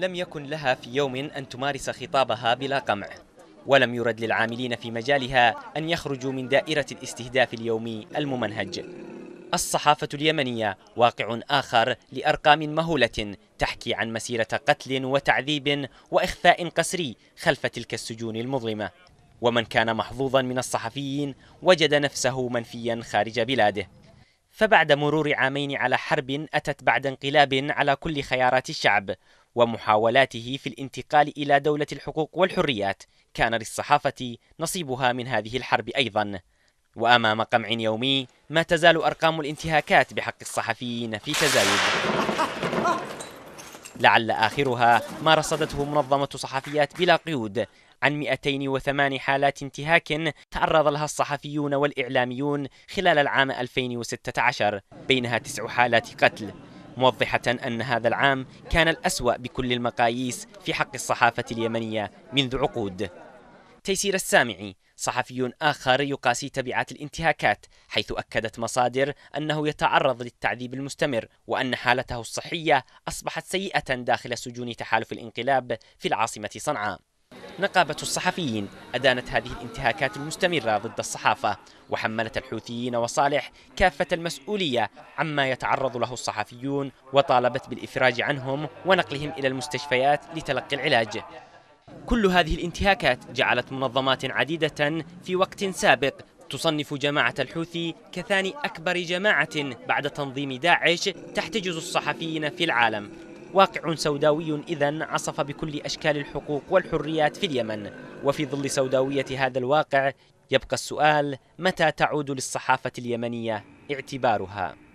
لم يكن لها في يوم أن تمارس خطابها بلا قمع ولم يرد للعاملين في مجالها أن يخرجوا من دائرة الاستهداف اليومي الممنهج الصحافة اليمنية واقع آخر لأرقام مهولة تحكي عن مسيرة قتل وتعذيب وإخفاء قسري خلف تلك السجون المظلمة ومن كان محظوظا من الصحفيين وجد نفسه منفيا خارج بلاده فبعد مرور عامين على حرب أتت بعد انقلاب على كل خيارات الشعب ومحاولاته في الانتقال إلى دولة الحقوق والحريات كان للصحافة نصيبها من هذه الحرب أيضا وأمام قمع يومي ما تزال أرقام الانتهاكات بحق الصحفيين في تزايد لعل آخرها ما رصدته منظمة صحفيات بلا قيود عن 208 حالات انتهاك تعرض لها الصحفيون والإعلاميون خلال العام 2016 بينها تسع حالات قتل موضحة أن هذا العام كان الأسوأ بكل المقاييس في حق الصحافة اليمنية منذ عقود تيسير السامعي صحفي آخر يقاسي تبعات الانتهاكات حيث أكدت مصادر أنه يتعرض للتعذيب المستمر وأن حالته الصحية أصبحت سيئة داخل سجون تحالف الانقلاب في العاصمة صنعاء نقابة الصحفيين أدانت هذه الانتهاكات المستمرة ضد الصحافة وحملت الحوثيين وصالح كافة المسؤولية عما يتعرض له الصحفيون وطالبت بالإفراج عنهم ونقلهم إلى المستشفيات لتلقي العلاج كل هذه الانتهاكات جعلت منظمات عديدة في وقت سابق تصنف جماعة الحوثي كثاني أكبر جماعة بعد تنظيم داعش تحتجز الصحفيين في العالم واقع سوداوي إذا عصف بكل أشكال الحقوق والحريات في اليمن وفي ظل سوداوية هذا الواقع يبقى السؤال متى تعود للصحافة اليمنية اعتبارها